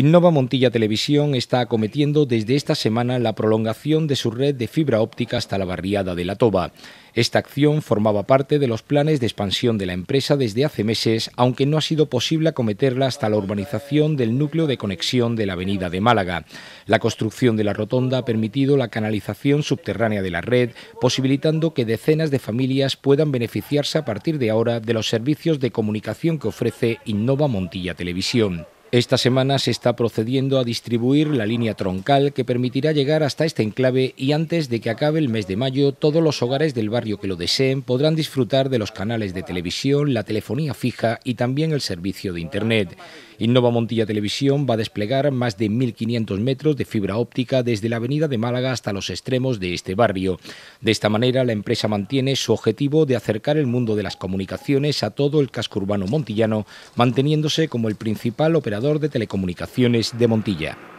Innova Montilla Televisión está acometiendo desde esta semana la prolongación de su red de fibra óptica hasta la barriada de la Toba. Esta acción formaba parte de los planes de expansión de la empresa desde hace meses, aunque no ha sido posible acometerla hasta la urbanización del núcleo de conexión de la Avenida de Málaga. La construcción de la rotonda ha permitido la canalización subterránea de la red, posibilitando que decenas de familias puedan beneficiarse a partir de ahora de los servicios de comunicación que ofrece Innova Montilla Televisión. Esta semana se está procediendo a distribuir la línea troncal que permitirá llegar hasta este enclave y antes de que acabe el mes de mayo todos los hogares del barrio que lo deseen podrán disfrutar de los canales de televisión, la telefonía fija y también el servicio de Internet. Innova Montilla Televisión va a desplegar más de 1.500 metros de fibra óptica desde la avenida de Málaga hasta los extremos de este barrio. De esta manera, la empresa mantiene su objetivo de acercar el mundo de las comunicaciones a todo el casco urbano montillano, manteniéndose como el principal operador de telecomunicaciones de Montilla.